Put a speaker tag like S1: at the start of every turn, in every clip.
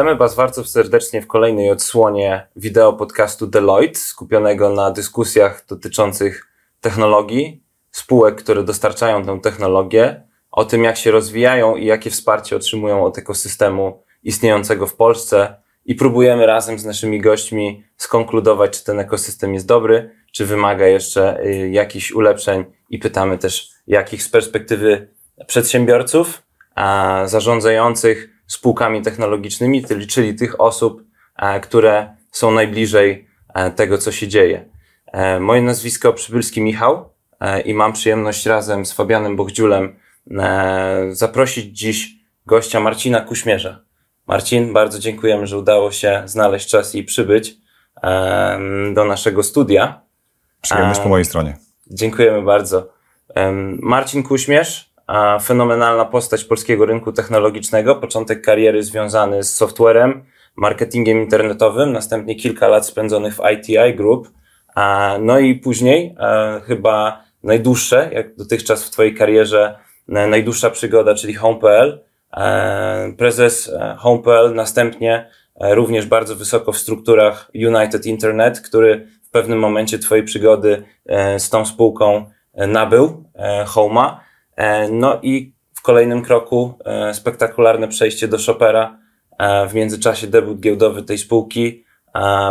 S1: Witamy Was bardzo serdecznie w kolejnej odsłonie wideo podcastu Deloitte, skupionego na dyskusjach dotyczących technologii, spółek, które dostarczają tę technologię, o tym, jak się rozwijają i jakie wsparcie otrzymują od ekosystemu istniejącego w Polsce. I próbujemy razem z naszymi gośćmi skonkludować, czy ten ekosystem jest dobry, czy wymaga jeszcze y, jakichś ulepszeń, i pytamy też, jakich z perspektywy przedsiębiorców, a zarządzających, spółkami technologicznymi, czyli tych osób, e, które są najbliżej e, tego, co się dzieje. E, moje nazwisko Przybylski Michał i mam przyjemność razem z Fabianem Bochdziulem zaprosić dziś gościa Marcina Kuśmierza. Marcin, bardzo dziękujemy, że udało się znaleźć czas i przybyć do naszego studia. Przyjemność po mojej stronie. Dziękujemy bardzo. Marcin Kuśmierz fenomenalna postać polskiego rynku technologicznego, początek kariery związany z softwarem, marketingiem internetowym, następnie kilka lat spędzonych w ITI Group, no i później e, chyba najdłuższe, jak dotychczas w Twojej karierze, najdłuższa przygoda, czyli Home.pl, e, prezes e, Home.pl, następnie również bardzo wysoko w strukturach United Internet, który w pewnym momencie Twojej przygody z tą spółką nabył, Home'a, E, no i w kolejnym kroku e, spektakularne przejście do Chopera, e, w międzyczasie debut giełdowy tej spółki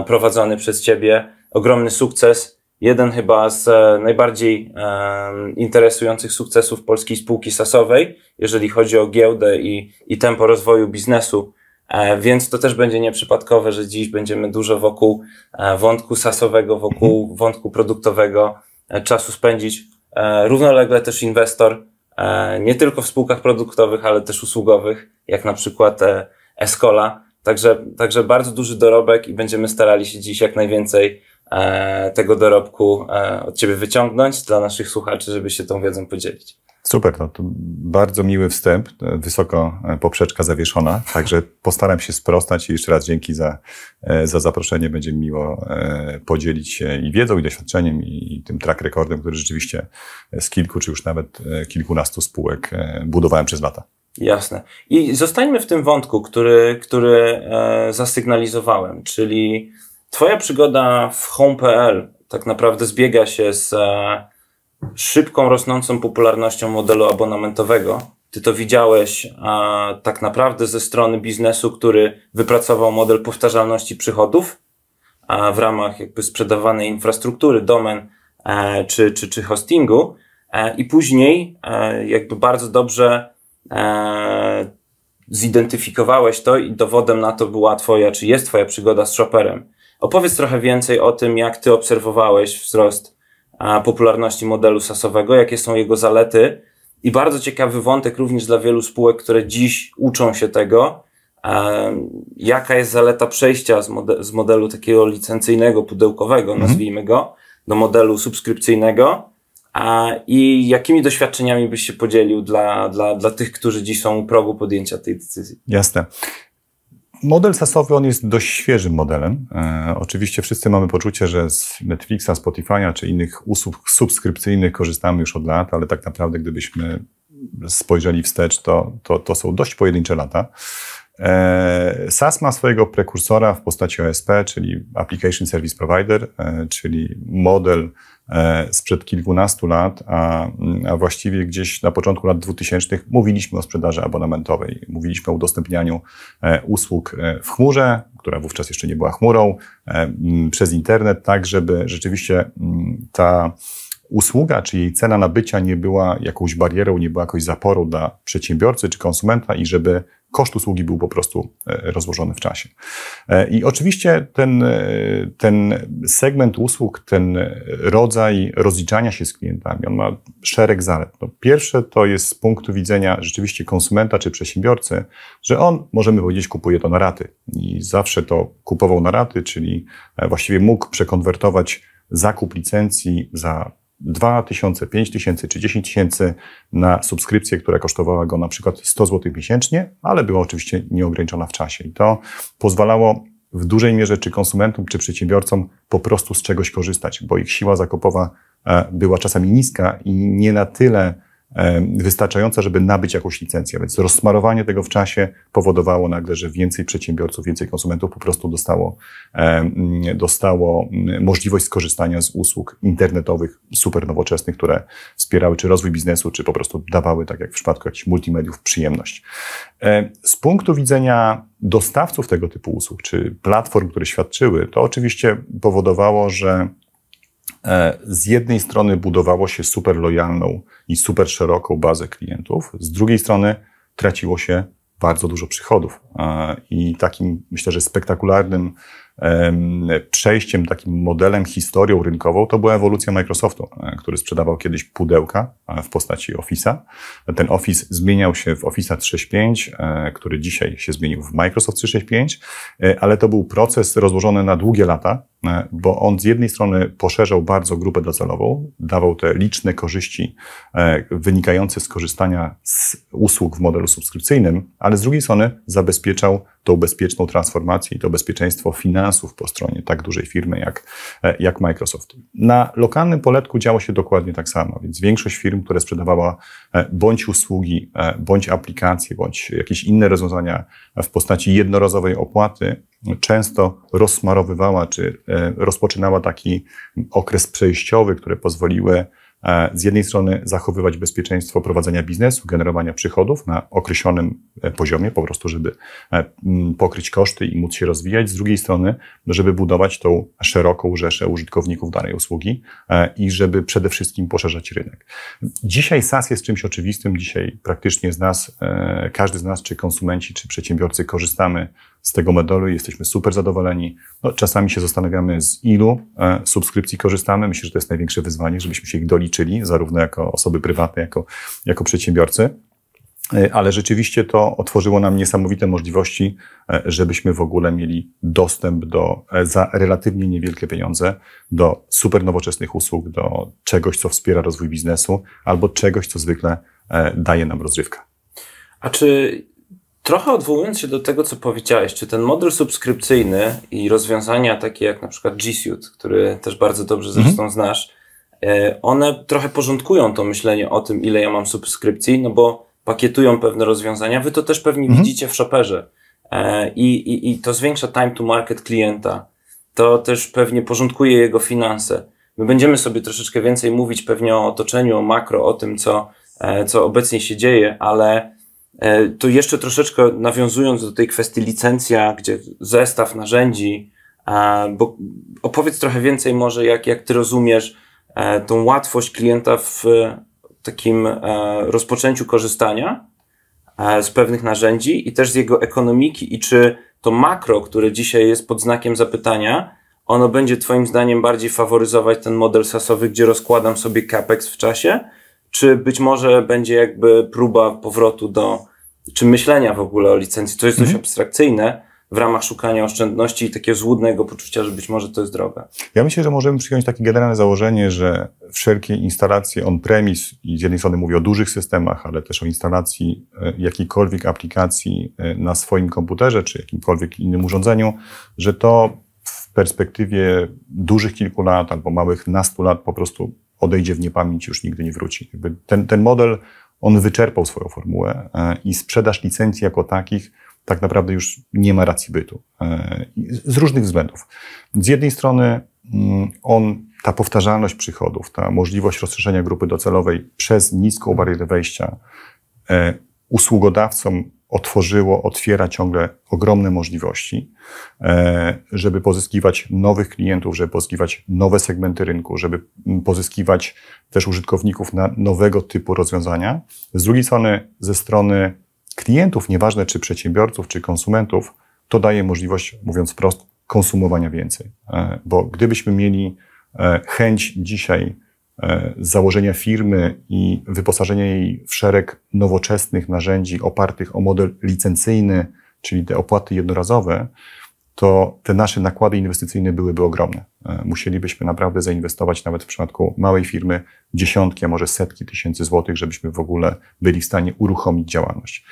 S1: prowadzony przez Ciebie. Ogromny sukces, jeden chyba z najbardziej interesujących sukcesów polskiej spółki sasowej, jeżeli chodzi o giełdę i, i tempo rozwoju biznesu. Więc to też będzie nieprzypadkowe, że dziś będziemy dużo wokół wątku sasowego, wokół wątku produktowego czasu spędzić. Równolegle też inwestor E, nie tylko w spółkach produktowych, ale też usługowych, jak na przykład e, Escola. Także, także bardzo duży dorobek i będziemy starali się dziś jak najwięcej e, tego dorobku od Ciebie wyciągnąć dla naszych słuchaczy, żeby się tą wiedzą podzielić.
S2: Super, no to bardzo miły wstęp, e, wysoko e, poprzeczka zawieszona, także postaram się sprostać i jeszcze raz dzięki za, e, za zaproszenie. Będzie miło podzielić się i wiedzą, i doświadczeniem, i tym track recordem, który rzeczywiście z kilku, czy już nawet kilkunastu spółek budowałem przez lata.
S1: Jasne. I zostańmy w tym wątku, który, który zasygnalizowałem, czyli Twoja przygoda w home.pl tak naprawdę zbiega się z szybką rosnącą popularnością modelu abonamentowego. Ty to widziałeś a, tak naprawdę ze strony biznesu, który wypracował model powtarzalności przychodów a, w ramach jakby sprzedawanej infrastruktury, domen a, e, czy, czy, czy hostingu a, e, i później a, e, jakby bardzo dobrze a, zidentyfikowałeś to i dowodem na to była twoja, czy jest twoja przygoda z shopperem. Opowiedz trochę więcej o tym, jak ty obserwowałeś wzrost popularności modelu sasowego, jakie są jego zalety i bardzo ciekawy wątek również dla wielu spółek, które dziś uczą się tego, jaka jest zaleta przejścia z, modelu, z modelu takiego licencyjnego, pudełkowego, mhm. nazwijmy go, do modelu subskrypcyjnego a, i jakimi doświadczeniami byś się podzielił dla, dla, dla tych, którzy dziś są u progu podjęcia tej decyzji?
S2: Jasne. Model sasowy on jest dość świeżym modelem. E, oczywiście wszyscy mamy poczucie, że z Netflixa, Spotify'a czy innych usług subskrypcyjnych korzystamy już od lat, ale tak naprawdę gdybyśmy spojrzeli wstecz, to, to, to są dość pojedyncze lata. E, SAS ma swojego prekursora w postaci OSP, czyli Application Service Provider, e, czyli model e, sprzed kilkunastu lat, a, a właściwie gdzieś na początku lat 2000 mówiliśmy o sprzedaży abonamentowej, mówiliśmy o udostępnianiu usług w chmurze, która wówczas jeszcze nie była chmurą, przez internet, tak żeby rzeczywiście ta usługa, czy jej cena nabycia nie była jakąś barierą, nie była jakąś zaporą dla przedsiębiorcy czy konsumenta i żeby koszt usługi był po prostu e, rozłożony w czasie. E, I oczywiście ten, e, ten segment usług, ten rodzaj rozliczania się z klientami, on ma szereg zalet. No pierwsze to jest z punktu widzenia rzeczywiście konsumenta czy przedsiębiorcy, że on, możemy powiedzieć, kupuje to na raty. I zawsze to kupował na raty, czyli właściwie mógł przekonwertować zakup licencji za 2 tysiące, 5 tysięcy czy 10 tysięcy na subskrypcję, która kosztowała go na przykład 100 zł miesięcznie, ale była oczywiście nieograniczona w czasie. I to pozwalało w dużej mierze czy konsumentom, czy przedsiębiorcom po prostu z czegoś korzystać, bo ich siła zakupowa e, była czasami niska i nie na tyle E, wystarczająca, żeby nabyć jakąś licencję. Więc rozsmarowanie tego w czasie powodowało nagle, że więcej przedsiębiorców, więcej konsumentów po prostu dostało, e, dostało możliwość skorzystania z usług internetowych, super nowoczesnych, które wspierały czy rozwój biznesu, czy po prostu dawały, tak jak w przypadku jakichś multimediów, przyjemność. E, z punktu widzenia dostawców tego typu usług, czy platform, które świadczyły, to oczywiście powodowało, że E, z jednej strony budowało się super lojalną i super szeroką bazę klientów, z drugiej strony traciło się bardzo dużo przychodów. E, I takim, myślę, że spektakularnym przejściem, takim modelem, historią rynkową, to była ewolucja Microsoftu, e, który sprzedawał kiedyś pudełka w postaci Office'a. Ten Office zmieniał się w Office'a 365, który dzisiaj się zmienił w Microsoft 365, ale to był proces rozłożony na długie lata, E, bo on z jednej strony poszerzał bardzo grupę docelową, dawał te liczne korzyści e, wynikające z korzystania z usług w modelu subskrypcyjnym, ale z drugiej strony zabezpieczał tą bezpieczną transformację i to bezpieczeństwo finansów po stronie tak dużej firmy jak, e, jak Microsoft. Na lokalnym poletku działo się dokładnie tak samo, więc większość firm, które sprzedawała E, bądź usługi, e, bądź aplikacje, bądź jakieś inne rozwiązania w postaci jednorazowej opłaty, często rozsmarowywała czy e, rozpoczynała taki okres przejściowy, które pozwoliły E, z jednej strony zachowywać bezpieczeństwo prowadzenia biznesu, generowania przychodów na określonym e, poziomie, po prostu, żeby e, pokryć koszty i móc się rozwijać, z drugiej strony, żeby budować tą szeroką rzeszę użytkowników danej usługi i żeby przede wszystkim poszerzać rynek. Dzisiaj SaaS jest czymś oczywistym, dzisiaj praktycznie z nas, każdy z nas, czy konsumenci, czy przedsiębiorcy korzystamy z tego medalu jesteśmy super zadowoleni. No, czasami się zastanawiamy, z ilu e, subskrypcji korzystamy. Myślę, że to jest największe wyzwanie, żebyśmy się ich doliczyli, zarówno jako osoby prywatne, jako, jako przedsiębiorcy e, ale rzeczywiście to otworzyło nam niesamowite możliwości, e, żebyśmy w ogóle mieli dostęp do, za relatywnie niewielkie pieniądze, do super nowoczesnych usług, do czegoś, co wspiera rozwój biznesu, albo czegoś, co zwykle daje nam rozrywkę.
S1: A czy Trochę odwołując się do tego, co powiedziałeś, czy ten model subskrypcyjny i rozwiązania takie jak na przykład G Suite, który też bardzo dobrze mhm. zresztą mhm. znasz, e, one trochę porządkują to myślenie o tym, ile ja mam subskrypcji, no bo pakietują pewne rozwiązania. Wy to też pewnie mhm. widzicie w Shopperze e, I, i, i to zwiększa time to market klienta. To też pewnie porządkuje jego finanse. My będziemy sobie troszeczkę więcej mówić pewnie o otoczeniu, o makro, o tym, co, e, co obecnie się dzieje, ale E, to jeszcze troszeczkę nawiązując do tej kwestii licencja, gdzie zestaw narzędzi, bo opowiedz trochę więcej może, jak, jak ty rozumiesz e, tą łatwość klienta w e, takim rozpoczęciu korzystania z pewnych narzędzi i też z jego ekonomiki i czy to makro, które dzisiaj jest pod znakiem zapytania, ono będzie Twoim zdaniem bardziej faworyzować ten model sasowy, gdzie rozkładam sobie capex w czasie, czy być może będzie jakby próba powrotu do, czy myślenia w ogóle o licencji, to jest mhm. dość abstrakcyjne w ramach szukania oszczędności i takiego złudnego poczucia, że być może to jest droga.
S2: Ja myślę, że możemy przyjąć takie generalne założenie, że wszelkie instalacje on-premise, i z jednej strony mówię o dużych systemach, ale też o instalacji e, jakiejkolwiek aplikacji e, na swoim komputerze czy jakimkolwiek innym urządzeniu, że to w perspektywie dużych kilku lat albo małych nastu lat po prostu odejdzie w niepamięć, już nigdy nie wróci. Jakby ten, ten model, on wyczerpał swoją formułę e, i sprzedaż licencji jako takich tak naprawdę już nie ma racji bytu. E, z różnych względów. Z jednej strony mm, on, ta powtarzalność przychodów, ta możliwość rozszerzenia grupy docelowej przez niską barierę wejścia e, usługodawcom otworzyło, otwiera ciągle ogromne możliwości, e, żeby pozyskiwać nowych klientów, żeby pozyskiwać nowe segmenty rynku, żeby mm, pozyskiwać też użytkowników na nowego typu rozwiązania. Z drugiej strony, ze strony klientów, nieważne czy przedsiębiorców, czy konsumentów, to daje możliwość, mówiąc prosto, konsumowania więcej. E, bo gdybyśmy mieli e, chęć dzisiaj E, założenia firmy i wyposażenia jej w szereg nowoczesnych narzędzi opartych o model licencyjny, czyli te opłaty jednorazowe, to te nasze nakłady inwestycyjne byłyby ogromne. E, musielibyśmy naprawdę zainwestować nawet w przypadku małej firmy dziesiątki, a może setki tysięcy złotych, żebyśmy w ogóle byli w stanie uruchomić działalność.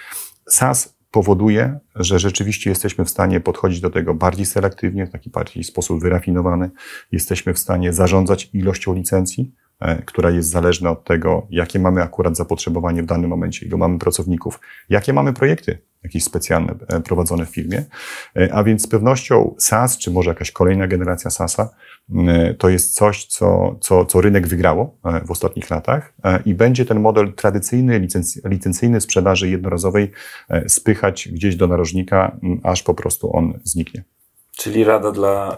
S2: SAS powoduje, że rzeczywiście jesteśmy w stanie podchodzić do tego bardziej selektywnie, w taki bardziej sposób wyrafinowany. Jesteśmy w stanie zarządzać ilością licencji, E, która jest zależna od tego, jakie mamy akurat zapotrzebowanie w danym momencie, ilu mamy pracowników, jakie mamy projekty jakieś specjalne e, prowadzone w firmie. E, a więc z pewnością SaaS, czy może jakaś kolejna generacja SaaS-a, to jest coś, co, co, co rynek wygrało w ostatnich latach i będzie ten model tradycyjny, licenc, licencyjny sprzedaży jednorazowej spychać gdzieś do narożnika, aż po prostu on zniknie.
S1: Czyli rada dla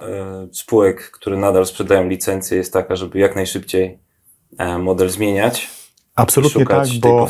S1: spółek, które nadal sprzedają licencje, jest taka, żeby jak najszybciej E, model zmieniać. Absolutnie tak, bo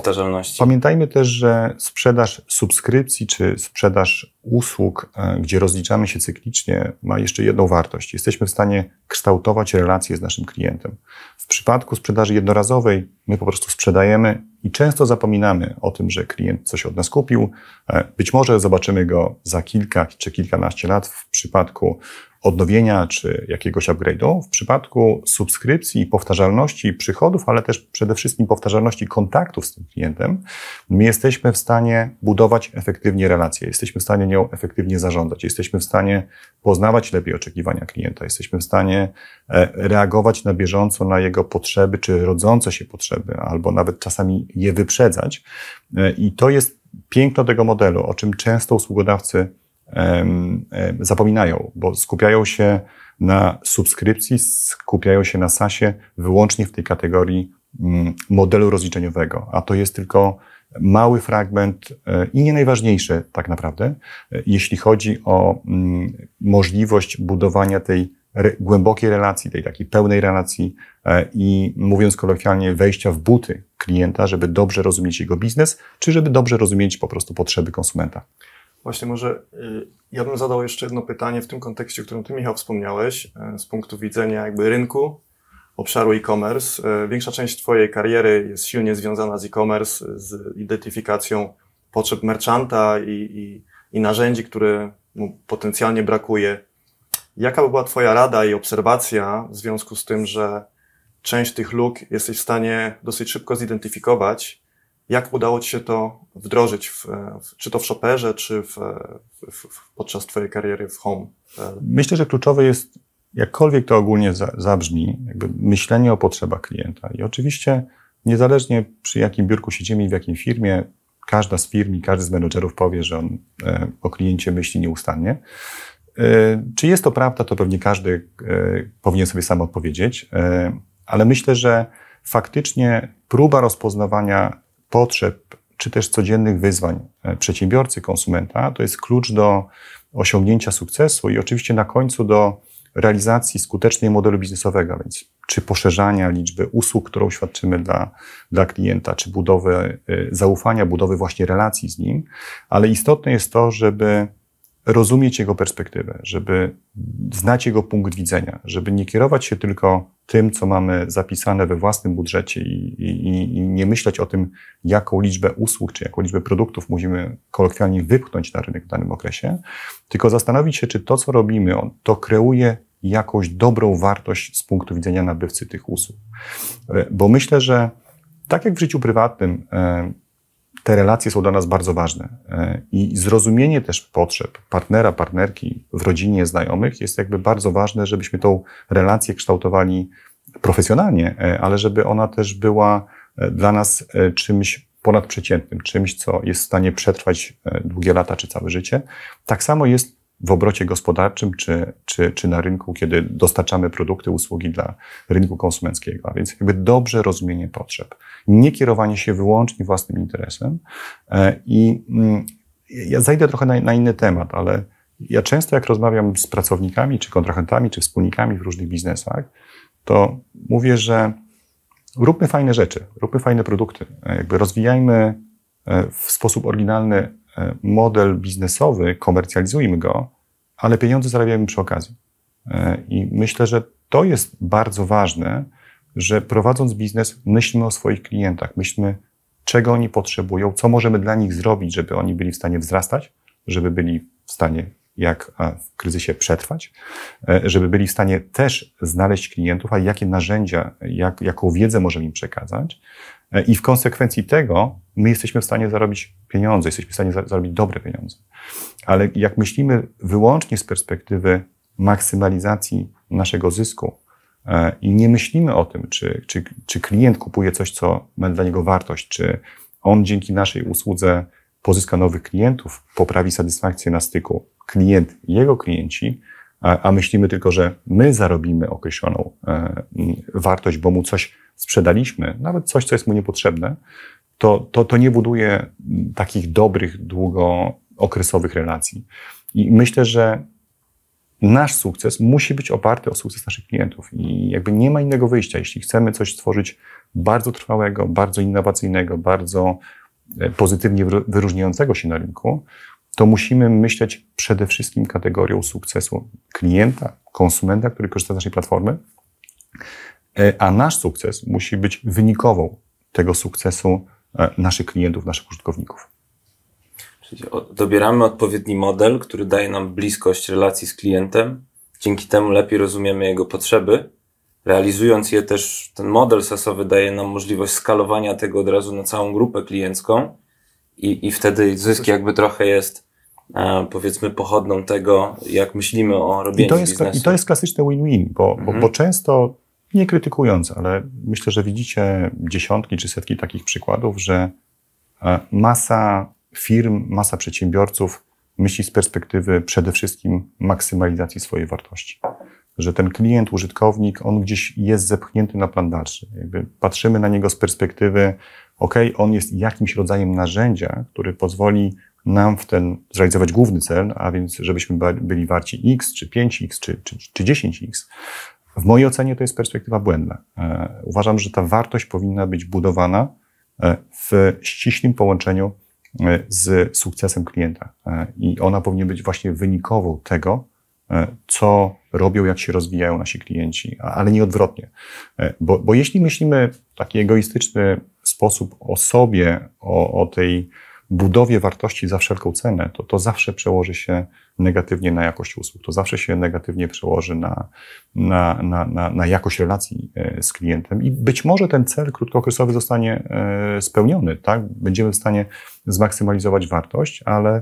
S2: pamiętajmy też, że sprzedaż subskrypcji czy sprzedaż usług, e, gdzie rozliczamy się cyklicznie, ma jeszcze jedną wartość. Jesteśmy w stanie kształtować relacje z naszym klientem. W przypadku sprzedaży jednorazowej my po prostu sprzedajemy i często zapominamy o tym, że klient coś od nas kupił. E, być może zobaczymy go za kilka czy kilkanaście lat w przypadku odnowienia czy jakiegoś upgrade'u, w przypadku subskrypcji i powtarzalności przychodów, ale też przede wszystkim powtarzalności kontaktów z tym klientem, my jesteśmy w stanie budować efektywnie relacje, jesteśmy w stanie nią efektywnie zarządzać, jesteśmy w stanie poznawać lepiej oczekiwania klienta, jesteśmy w stanie e, reagować na bieżąco na jego potrzeby czy rodzące się potrzeby, albo nawet czasami je wyprzedzać. E, I to jest piękno tego modelu, o czym często usługodawcy zapominają, bo skupiają się na subskrypcji, skupiają się na SASie wyłącznie w tej kategorii mm, modelu rozliczeniowego, a to jest tylko mały fragment e, i nie najważniejszy tak naprawdę, e, jeśli chodzi o mm, możliwość budowania tej re głębokiej relacji, tej takiej pełnej relacji e, i mówiąc kolokwialnie wejścia w buty klienta, żeby dobrze rozumieć jego biznes, czy żeby dobrze rozumieć po prostu potrzeby konsumenta.
S3: Właśnie może y, ja bym zadał jeszcze jedno pytanie w tym kontekście, o którym ty Michał wspomniałeś, y, z punktu widzenia jakby rynku, obszaru e-commerce. Y, większa część twojej kariery jest silnie związana z e-commerce, z identyfikacją potrzeb merchanta i, i, i narzędzi, które mu potencjalnie brakuje. Jaka by była twoja rada i obserwacja w związku z tym, że część tych luk jesteś w stanie dosyć szybko zidentyfikować, jak udało Ci się to wdrożyć, w, e, w, czy to w Shopperze, czy w, e, podczas Twojej kariery w Home?
S2: E, myślę, że kluczowe jest, jakkolwiek to ogólnie za, zabrzmi, jakby myślenie o potrzebach klienta. I oczywiście, niezależnie przy jakim biurku siedzimy i w jakiej firmie, każda z firm i każdy z menedżerów powie, że on e, o kliencie myśli nieustannie. E, czy jest to prawda, to pewnie każdy e, powinien sobie sam odpowiedzieć, ale myślę, że faktycznie próba rozpoznawania potrzeb, czy też codziennych wyzwań e, przedsiębiorcy, konsumenta, to jest klucz do osiągnięcia sukcesu i oczywiście na końcu do realizacji skutecznej modelu biznesowego, więc czy poszerzania liczby usług, którą świadczymy dla, dla klienta, czy budowy e, zaufania, budowy właśnie relacji z nim, ale istotne jest to, żeby rozumieć jego perspektywę, żeby znać jego punkt widzenia, żeby nie kierować się tylko tym, co mamy zapisane we własnym budżecie i, i, i nie myśleć o tym, jaką liczbę usług czy jaką liczbę produktów musimy kolokwialnie wypchnąć na rynek w danym okresie, tylko zastanowić się, czy to, co robimy, to kreuje jakąś dobrą wartość z punktu widzenia nabywcy tych usług. E, bo myślę, że tak jak w życiu prywatnym, e, te relacje są dla nas bardzo ważne. E, I zrozumienie też potrzeb partnera, partnerki w rodzinie, znajomych jest jakby bardzo ważne, żebyśmy tą relację kształtowali profesjonalnie, e, ale żeby ona też była e, dla nas czymś ponadprzeciętnym, czymś, co jest w stanie przetrwać długie lata czy całe życie. Tak samo jest w obrocie gospodarczym czy, czy, czy na rynku, kiedy dostarczamy produkty, usługi dla rynku konsumenckiego. A więc jakby dobrze rozumienie potrzeb, nie kierowanie się wyłącznie własnym interesem. E, I mm, ja zajdę trochę na, na inny temat, ale ja często jak rozmawiam z pracownikami, czy kontrahentami, czy wspólnikami w różnych biznesach, to mówię, że róbmy fajne rzeczy, róbmy fajne produkty, e, jakby rozwijajmy e, w sposób oryginalny E, model biznesowy, komercjalizujmy go, ale pieniądze zarabiajmy przy okazji. E, I myślę, że to jest bardzo ważne, że prowadząc biznes, myślmy o swoich klientach, myślmy, czego oni potrzebują, co możemy dla nich zrobić, żeby oni byli w stanie wzrastać, żeby byli w stanie jak w kryzysie przetrwać, e, żeby byli w stanie też znaleźć klientów, a jakie narzędzia, jak, jaką wiedzę możemy im przekazać, E, I w konsekwencji tego my jesteśmy w stanie zarobić pieniądze, jesteśmy w stanie zarobić dobre pieniądze. Ale jak myślimy wyłącznie z perspektywy maksymalizacji naszego zysku e, i nie myślimy o tym, czy, czy, czy klient kupuje coś, co ma dla niego wartość, czy on dzięki naszej usłudze pozyska nowych klientów, poprawi satysfakcję na styku, klient, jego klienci, a myślimy tylko, że my zarobimy określoną e, wartość, bo mu coś sprzedaliśmy, nawet coś, co jest mu niepotrzebne, to, to, to nie buduje takich dobrych, długookresowych relacji. I myślę, że nasz sukces musi być oparty o sukces naszych klientów. I jakby nie ma innego wyjścia. Jeśli chcemy coś stworzyć bardzo trwałego, bardzo innowacyjnego, bardzo e, pozytywnie wyróżniającego się na rynku, to musimy myśleć przede wszystkim kategorią sukcesu klienta, konsumenta, który korzysta z naszej platformy, e, a nasz sukces musi być wynikową tego sukcesu e, naszych klientów, naszych użytkowników.
S1: Czyli dobieramy odpowiedni model, który daje nam bliskość relacji z klientem, dzięki temu lepiej rozumiemy jego potrzeby. Realizując je też, ten model sasowy daje nam możliwość skalowania tego od razu na całą grupę kliencką i, i wtedy zysk jakby trochę jest e, powiedzmy pochodną tego, jak myślimy o robieniu I to jest, biznesu. I to
S2: jest klasyczne win-win, bo, mhm. bo, bo często, nie krytykując, ale myślę, że widzicie dziesiątki czy setki takich przykładów, że e, masa firm, masa przedsiębiorców myśli z perspektywy przede wszystkim maksymalizacji swojej wartości. Że ten klient, użytkownik, on gdzieś jest zepchnięty na plan dalszy. Jakby patrzymy na niego z perspektywy ok, on jest jakimś rodzajem narzędzia, który pozwoli nam w ten zrealizować główny cel, a więc żebyśmy byli warci X, czy 5X, czy, czy, czy 10X, w mojej ocenie to jest perspektywa błędna. E, uważam, że ta wartość powinna być budowana e, w ściślym połączeniu e, z sukcesem klienta. I ona powinna być właśnie wynikową tego, co robią, jak się rozwijają nasi klienci, ale nie odwrotnie. Bo, bo jeśli myślimy w taki egoistyczny sposób o sobie, o, o tej budowie wartości za wszelką cenę, to to zawsze przełoży się negatywnie na jakość usług. To zawsze się negatywnie przełoży na, na, na, na, na jakość relacji e, z klientem i być może ten cel krótkookresowy zostanie e, spełniony, tak? Będziemy w stanie zmaksymalizować wartość, ale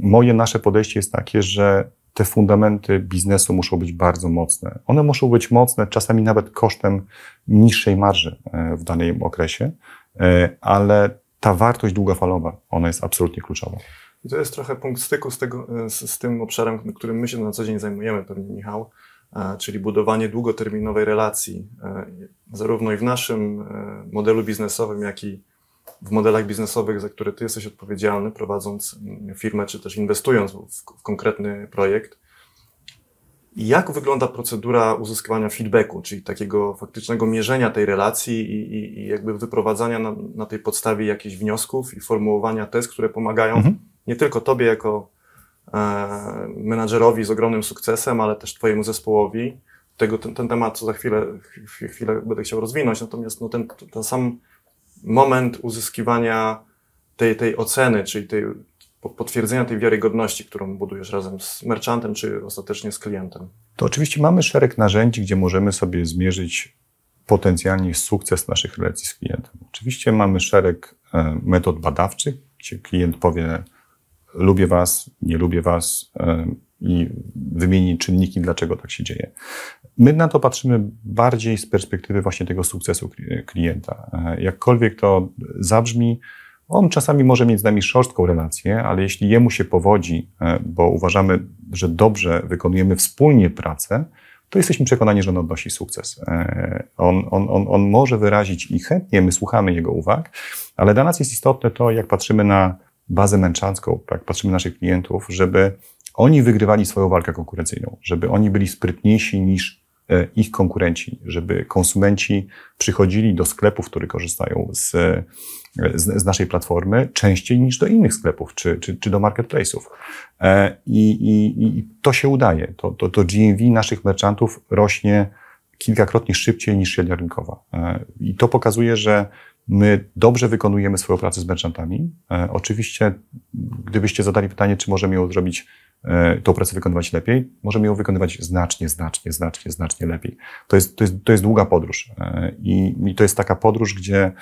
S2: moje, nasze podejście jest takie, że te fundamenty biznesu muszą być bardzo mocne. One muszą być mocne, czasami nawet kosztem niższej marży e, w danym okresie, E, ale ta wartość długofalowa, ona jest absolutnie kluczowa.
S3: I to jest trochę punkt styku z, tego, e, z, z tym obszarem, którym my się na co dzień zajmujemy, pewnie Michał, e, czyli budowanie długoterminowej relacji, zarówno i w naszym modelu biznesowym, jak i w modelach biznesowych, za które ty jesteś odpowiedzialny, prowadząc mm, firmę, czy też inwestując w, w konkretny projekt jak wygląda procedura uzyskiwania feedbacku, czyli takiego faktycznego mierzenia tej relacji i, i, i jakby wyprowadzania na, na, tej podstawie jakichś wniosków i formułowania test, które pomagają mhm. nie tylko tobie jako e, menadżerowi z ogromnym sukcesem, ale też twojemu zespołowi. Tego, ten, ten temat za chwilę, chwilę będę chciał rozwinąć, natomiast no, ten, ten sam moment uzyskiwania tej, tej oceny, czyli tej, potwierdzenia tej wiarygodności, którą budujesz razem z merchantem, czy ostatecznie z klientem?
S2: To oczywiście mamy szereg narzędzi, gdzie możemy sobie zmierzyć potencjalnie sukces naszych relacji z klientem. Oczywiście mamy szereg e, metod badawczych, gdzie klient powie: Lubię Was, nie lubię Was e, i wymieni czynniki, dlaczego tak się dzieje. My na to patrzymy bardziej z perspektywy właśnie tego sukcesu klienta. E, jakkolwiek to zabrzmi, on czasami może mieć z nami szorstką relację, ale jeśli jemu się powodzi, e, bo uważamy, że dobrze wykonujemy wspólnie pracę, to jesteśmy przekonani, że on odnosi sukces. E, on, on, on, on może wyrazić i chętnie my słuchamy jego uwag, ale dla nas jest istotne to, jak patrzymy na bazę męczacką, jak patrzymy na naszych klientów, żeby oni wygrywali swoją walkę konkurencyjną, żeby oni byli sprytniejsi niż E, ich konkurenci, żeby konsumenci przychodzili do sklepów, które korzystają z, e, z, z naszej platformy częściej niż do innych sklepów czy, czy, czy do marketplace'ów. E, I, i, I, to się udaje. To, to, to GMV naszych merchantów rośnie kilkakrotnie szybciej niż średnia rynkowa. I to pokazuje, że My dobrze wykonujemy swoją pracę z merchantami. oczywiście, gdybyście zadali pytanie, czy możemy ją zrobić E, tą pracę wykonywać lepiej, możemy ją wykonywać znacznie, znacznie, znacznie, znacznie lepiej. To jest, to jest, to jest długa podróż e, I, i to jest taka podróż, gdzie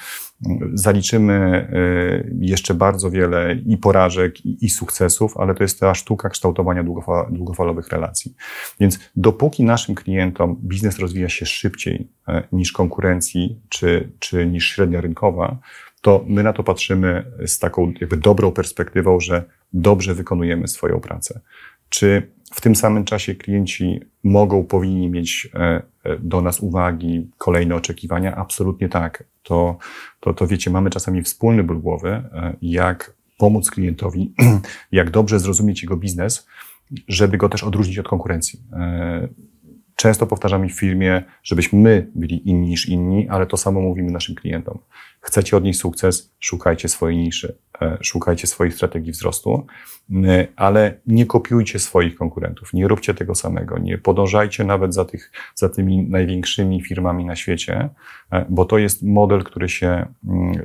S2: mm, zaliczymy e, jeszcze bardzo wiele i porażek, i, i sukcesów, ale to jest ta sztuka kształtowania długofal, długofalowych relacji. Więc dopóki naszym klientom biznes rozwija się szybciej niż konkurencji czy, czy niż średnia rynkowa, to my na to patrzymy z taką jakby dobrą perspektywą, że dobrze wykonujemy swoją pracę. Czy w tym samym czasie klienci mogą, powinni mieć e, e, do nas uwagi, kolejne oczekiwania? Absolutnie tak. To, to, to wiecie, mamy czasami wspólny ból głowy, e, jak pomóc klientowi, jak dobrze zrozumieć jego biznes, żeby go też odróżnić od konkurencji. Często powtarzamy w firmie, żebyśmy my byli inni niż inni, ale to samo mówimy naszym klientom. Chcecie odnieść sukces, szukajcie swojej niszy, e, szukajcie swoich strategii wzrostu, ale nie kopiujcie swoich konkurentów, nie róbcie tego samego, nie podążajcie nawet za, tych, za tymi największymi firmami na świecie, e, bo to jest model, który się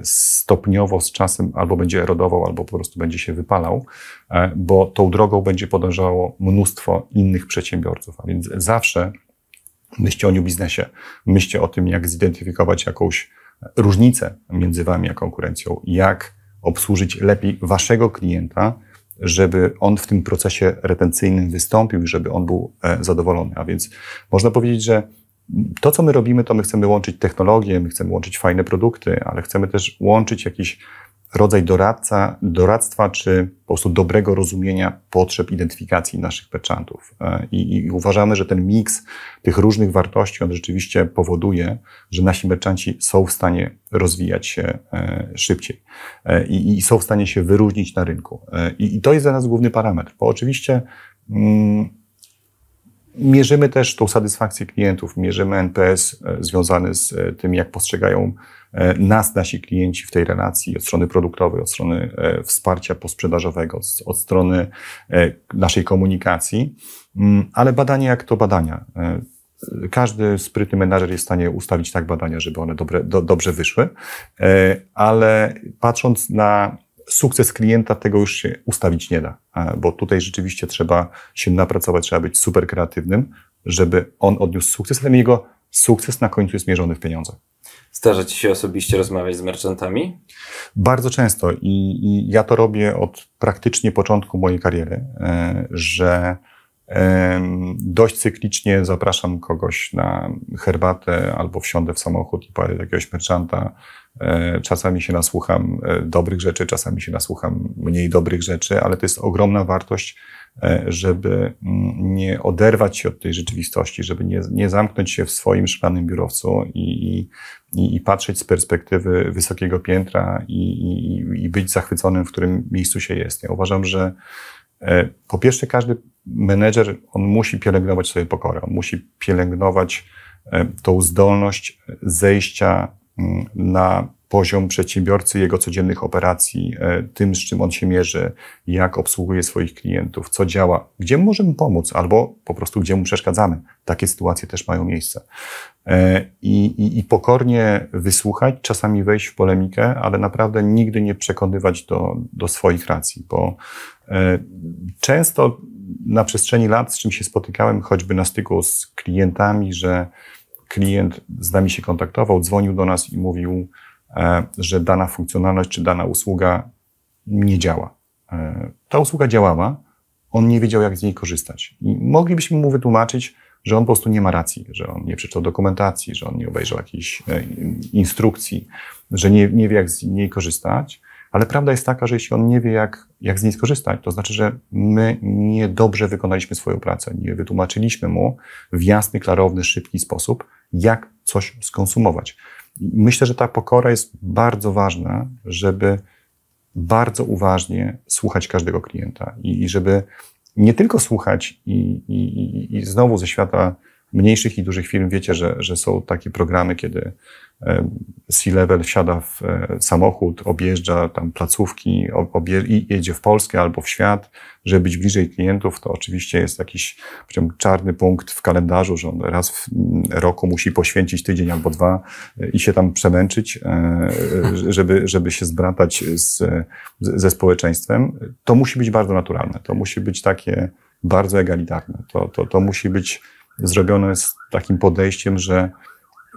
S2: stopniowo z czasem albo będzie erodował, albo po prostu będzie się wypalał, e, bo tą drogą będzie podążało mnóstwo innych przedsiębiorców, a więc zawsze myślcie o new biznesie, myślcie o tym, jak zidentyfikować jakąś różnice między Wami a konkurencją, jak obsłużyć lepiej Waszego klienta, żeby on w tym procesie retencyjnym wystąpił i żeby on był e, zadowolony. A więc można powiedzieć, że to, co my robimy, to my chcemy łączyć technologię, my chcemy łączyć fajne produkty, ale chcemy też łączyć jakiś rodzaj doradca, doradztwa, czy po prostu dobrego rozumienia potrzeb identyfikacji naszych perczantów. E, I, I, uważamy, że ten miks tych różnych wartości, on rzeczywiście powoduje, że nasi merczanci są w stanie rozwijać się e, szybciej e, i, i są w stanie się wyróżnić na rynku. I, I, to jest dla nas główny parametr, bo oczywiście mm, mierzymy też tą satysfakcję klientów, mierzymy NPS związany z tym, jak postrzegają E, nas, nasi klienci w tej relacji od strony produktowej, od strony e, wsparcia posprzedażowego, od strony e, naszej komunikacji, mm, ale badania jak to badania. Każdy sprytny menadżer jest w stanie ustawić tak badania, żeby one dobre, do, dobrze wyszły, ale patrząc na sukces klienta tego już się ustawić nie da, bo tutaj rzeczywiście trzeba się napracować, trzeba być super kreatywnym, żeby on odniósł sukces, ale jego sukces na końcu jest mierzony w pieniądzach.
S1: Zdarza Ci się osobiście rozmawiać z merchantami? Bardzo
S2: często i, i ja to robię od praktycznie początku mojej kariery, e, że Dość cyklicznie zapraszam kogoś na herbatę albo wsiądę w samochód i parę jakiegoś merchanta. E, czasami się nasłucham e, dobrych rzeczy, czasami się nasłucham mniej dobrych rzeczy, ale to jest ogromna wartość E, żeby mm, nie oderwać się od tej rzeczywistości, żeby nie, nie zamknąć się w swoim szklanym biurowcu i, i, i patrzeć z perspektywy wysokiego piętra i, i, być zachwyconym, w którym miejscu się jest. Ja uważam, że e, po pierwsze każdy menedżer, on musi pielęgnować swoje pokory, on musi pielęgnować e, tą zdolność zejścia mm, na poziom przedsiębiorcy, jego codziennych operacji, e, tym, z czym on się mierzy, jak obsługuje swoich klientów, co działa, gdzie możemy pomóc, albo po prostu gdzie mu przeszkadzamy. Takie sytuacje też mają miejsce. E, I, i, i pokornie wysłuchać, czasami wejść w polemikę, ale naprawdę nigdy nie przekonywać do, do swoich racji, bo e, często na przestrzeni lat, z czym się spotykałem, choćby na styku z klientami, że klient z nami się kontaktował, dzwonił do nas i mówił, E, że dana funkcjonalność czy dana usługa nie działa. E, ta usługa działała, on nie wiedział, jak z niej korzystać. I moglibyśmy mu wytłumaczyć, że on po prostu nie ma racji, że on nie przeczytał dokumentacji, że on nie obejrzał jakiejś e, instrukcji, że nie, nie wie, jak z niej korzystać. Ale prawda jest taka, że jeśli on nie wie, jak, jak z niej skorzystać, to znaczy, że my niedobrze wykonaliśmy swoją pracę, nie wytłumaczyliśmy mu w jasny, klarowny, szybki sposób, jak coś skonsumować myślę, że ta pokora jest bardzo ważna, żeby bardzo uważnie słuchać każdego klienta i, i żeby nie tylko słuchać i, i, i znowu ze świata mniejszych i dużych firm wiecie, że, że są takie programy, kiedy e, C-level wsiada w e, samochód, objeżdża tam placówki obje i jedzie w Polskę albo w świat, żeby być bliżej klientów, to oczywiście jest jakiś czarny punkt w kalendarzu, że on raz w mm, roku musi poświęcić tydzień albo dwa e, i się tam przemęczyć, żeby, żeby się zbratać z, ze społeczeństwem. To musi być bardzo naturalne, to musi być takie bardzo egalitarne, to, to, to musi być zrobione z takim podejściem, że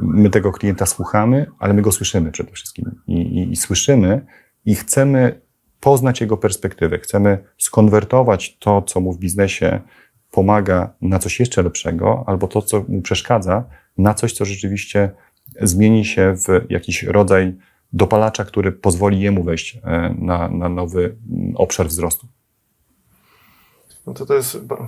S2: my tego klienta słuchamy, ale my go słyszymy przede wszystkim. I, i, i słyszymy i chcemy poznać jego perspektywę, chcemy skonwertować to, co mu w biznesie pomaga na coś jeszcze lepszego, albo to, co mu przeszkadza, na coś, co rzeczywiście zmieni się w jakiś rodzaj dopalacza, który pozwoli jemu wejść e, na, na nowy obszar wzrostu.
S3: No to to jest ba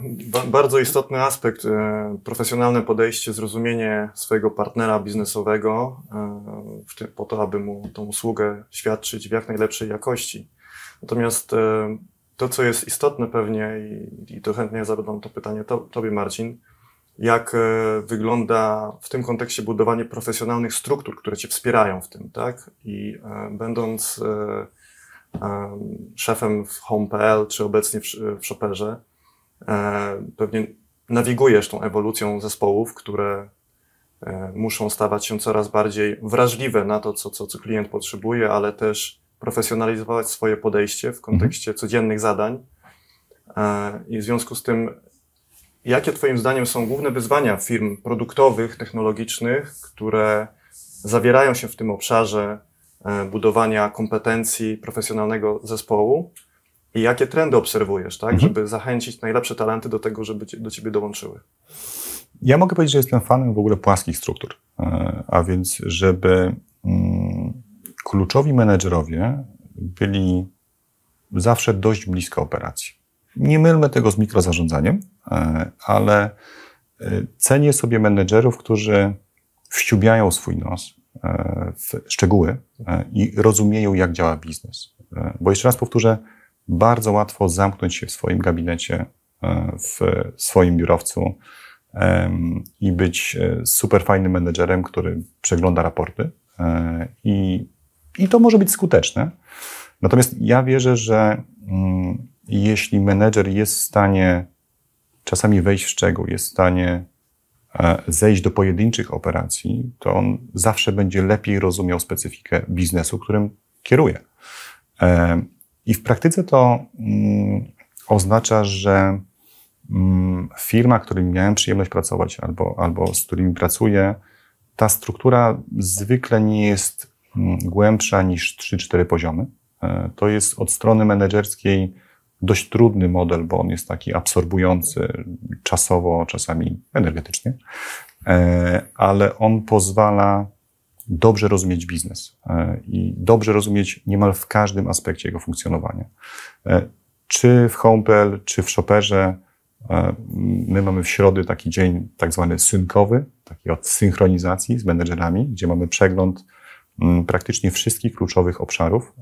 S3: bardzo istotny aspekt, e, profesjonalne podejście, zrozumienie swojego partnera biznesowego, e, tym, po to, aby mu tą usługę świadczyć w jak najlepszej jakości. Natomiast e, to, co jest istotne pewnie i, i to chętnie zadam to pytanie to, Tobie, Marcin, jak e, wygląda w tym kontekście budowanie profesjonalnych struktur, które Cię wspierają w tym, tak? I e, będąc e, szefem w Home.pl czy obecnie w, w Shopperze, E, pewnie nawigujesz tą ewolucją zespołów, które e, muszą stawać się coraz bardziej wrażliwe na to, co, co, co klient potrzebuje, ale też profesjonalizować swoje podejście w kontekście mhm. codziennych zadań. E, I w związku z tym, jakie Twoim zdaniem są główne wyzwania firm produktowych, technologicznych, które zawierają się w tym obszarze budowania kompetencji profesjonalnego zespołu? i jakie trendy obserwujesz, tak, mhm. żeby zachęcić najlepsze talenty do tego, żeby do ciebie dołączyły?
S2: Ja mogę powiedzieć, że jestem fanem w ogóle płaskich struktur, e, a więc żeby mm, kluczowi menedżerowie byli zawsze dość blisko operacji. Nie mylmy tego z mikrozarządzaniem, e, ale e, cenię sobie menedżerów, którzy wściubiają swój nos w szczegóły i rozumieją, jak działa biznes. Bo jeszcze raz powtórzę, bardzo łatwo zamknąć się w swoim gabinecie, e, w swoim biurowcu i być e, super fajnym menedżerem, który przegląda raporty. E, I, I to może być skuteczne. Natomiast ja wierzę, że mm, jeśli menedżer jest w stanie czasami wejść w szczegół, jest w stanie zejść do pojedynczych operacji, to on zawsze będzie lepiej rozumiał specyfikę biznesu, którym kieruje. I w praktyce to mm, oznacza, że mm, firma, którym miałem przyjemność pracować albo, albo z którymi pracuję, ta struktura zwykle nie jest mm, głębsza niż 3-4 poziomy. E, to jest od strony menedżerskiej dość trudny model, bo on jest taki absorbujący czasowo, czasami energetycznie, e, ale on pozwala dobrze rozumieć biznes e, i dobrze rozumieć niemal w każdym aspekcie jego funkcjonowania. E, czy w Home.pl, czy w Shopperze, e, My mamy w środę taki dzień tak zwany synkowy, taki od synchronizacji z menedżerami, gdzie mamy przegląd mm, praktycznie wszystkich kluczowych obszarów.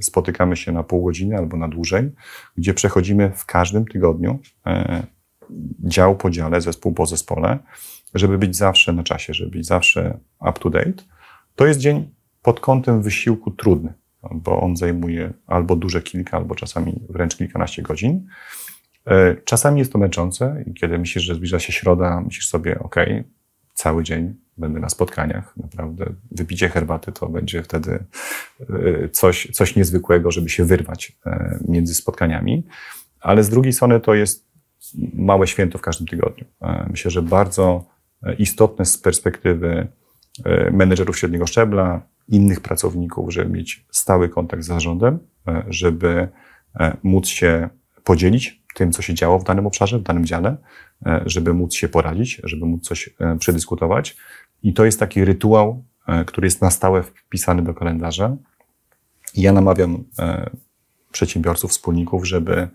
S2: Spotykamy się na pół godziny albo na dłużej, gdzie przechodzimy w każdym tygodniu dział po dziale, zespół po zespole żeby być zawsze na czasie, żeby być zawsze up to date, to jest dzień pod kątem wysiłku trudny, bo on zajmuje albo duże kilka, albo czasami wręcz kilkanaście godzin. E, czasami jest to męczące i kiedy myślisz, że zbliża się środa, myślisz sobie, ok, cały dzień będę na spotkaniach, naprawdę wypicie herbaty to będzie wtedy e, coś, coś niezwykłego, żeby się wyrwać e, między spotkaniami. Ale z drugiej strony to jest małe święto w każdym tygodniu. Myślę, że bardzo istotne z perspektywy e, menedżerów średniego szczebla, innych pracowników, żeby mieć stały kontakt z zarządem, e, żeby e, móc się podzielić tym, co się działo w danym obszarze, w danym dziale, żeby móc się poradzić, żeby móc coś przedyskutować. I to jest taki rytuał, który jest na stałe wpisany do kalendarza. I ja namawiam przedsiębiorców, wspólników, żeby,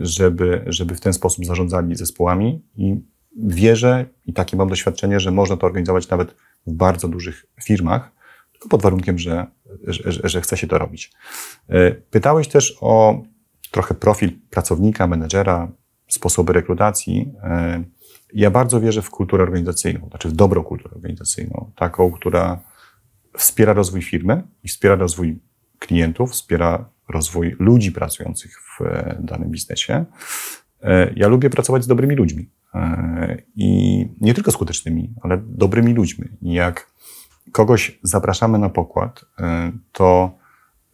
S2: żeby, żeby w ten sposób zarządzali zespołami i wierzę i takie mam doświadczenie, że można to organizować nawet w bardzo dużych firmach, tylko pod warunkiem, że, że, że chce się to robić. E, pytałeś też o trochę profil pracownika, menedżera, sposoby rekrutacji. E, ja bardzo wierzę w kulturę organizacyjną, znaczy w dobrą kulturę organizacyjną, taką, która wspiera rozwój firmy i wspiera rozwój klientów, wspiera rozwój ludzi pracujących w e, danym biznesie. Ja lubię pracować z dobrymi ludźmi. E, I nie tylko skutecznymi, ale dobrymi ludźmi. Jak kogoś zapraszamy na pokład, e, to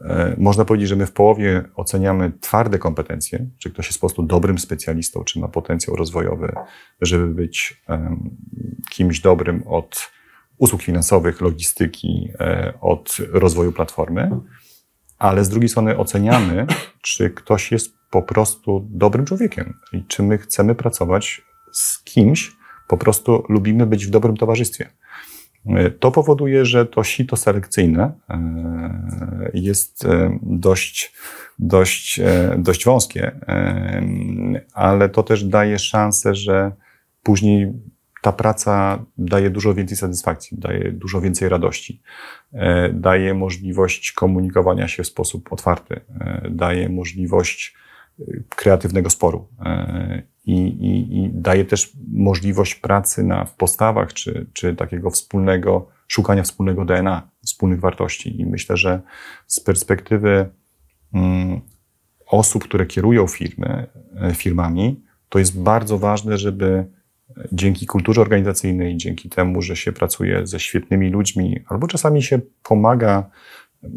S2: e, można powiedzieć, że my w połowie oceniamy twarde kompetencje, czy ktoś jest po prostu dobrym specjalistą, czy ma potencjał rozwojowy, żeby być kimś dobrym od usług finansowych, logistyki, od rozwoju platformy, ale z drugiej strony oceniamy, czy ktoś jest po prostu dobrym człowiekiem i czy my chcemy pracować z kimś, po prostu lubimy być w dobrym towarzystwie. E, to powoduje, że to sito selekcyjne e, jest e, dość, dość, dość wąskie, ale to też daje szansę, że później ta praca daje dużo więcej satysfakcji, daje dużo więcej radości, daje możliwość komunikowania się w sposób otwarty, daje możliwość kreatywnego sporu i, i, i daje też możliwość pracy na postawach czy, czy takiego wspólnego, szukania wspólnego DNA, wspólnych wartości. I myślę, że z perspektywy mm, osób, które kierują firmy, e, firmami, to jest bardzo ważne, żeby dzięki kulturze organizacyjnej, dzięki temu, że się pracuje ze świetnymi ludźmi, albo czasami się pomaga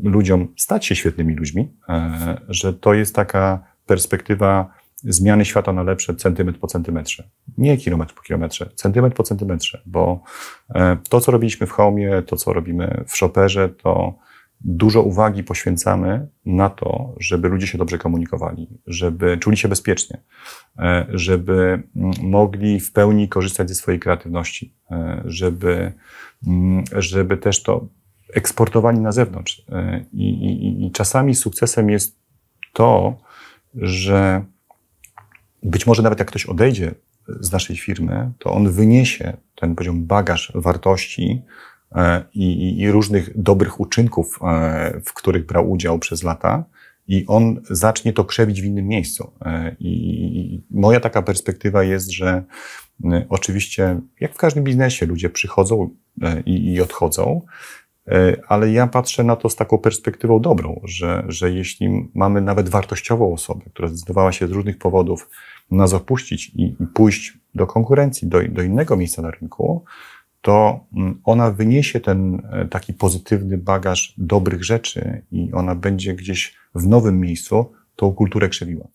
S2: ludziom stać się świetnymi ludźmi, e, że to jest taka perspektywa zmiany świata na lepsze centymetr po centymetrze. Nie kilometr po kilometrze, centymetr po centymetrze, bo e, to, co robiliśmy w Home, to, co robimy w Choperze, to dużo uwagi poświęcamy na to, żeby ludzie się dobrze komunikowali, żeby czuli się bezpiecznie, e, żeby mm, mogli w pełni korzystać ze swojej kreatywności, e, żeby, mm, żeby też to eksportowali na zewnątrz. I, i, i czasami sukcesem jest to, że być może nawet jak ktoś odejdzie z naszej firmy, to on wyniesie ten poziom bagaż wartości e, i, i różnych dobrych uczynków, e, w których brał udział przez lata, i on zacznie to krzewić w innym miejscu. E, I moja taka perspektywa jest, że oczywiście, jak w każdym biznesie, ludzie przychodzą i, i odchodzą, E, ale ja patrzę na to z taką perspektywą dobrą, że, że jeśli mamy nawet wartościową osobę, która zdecydowała się z różnych powodów nas opuścić i, i pójść do konkurencji, do, do innego miejsca na rynku, to mm, ona wyniesie ten e, taki pozytywny bagaż dobrych rzeczy i ona będzie gdzieś w nowym miejscu tą kulturę krzewiła.